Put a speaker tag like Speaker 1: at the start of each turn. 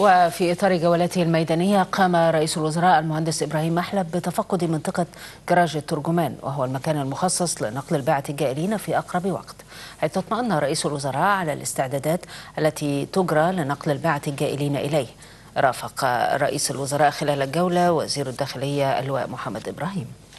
Speaker 1: وفي إطار جولاته الميدانية قام رئيس الوزراء المهندس إبراهيم محلب بتفقد منطقة جراج الترجمان وهو المكان المخصص لنقل الباعة الجائلين في أقرب وقت حيث اطمأن رئيس الوزراء على الاستعدادات التي تجرى لنقل الباعة الجائلين إليه رافق رئيس الوزراء خلال الجولة وزير الداخلية اللواء محمد إبراهيم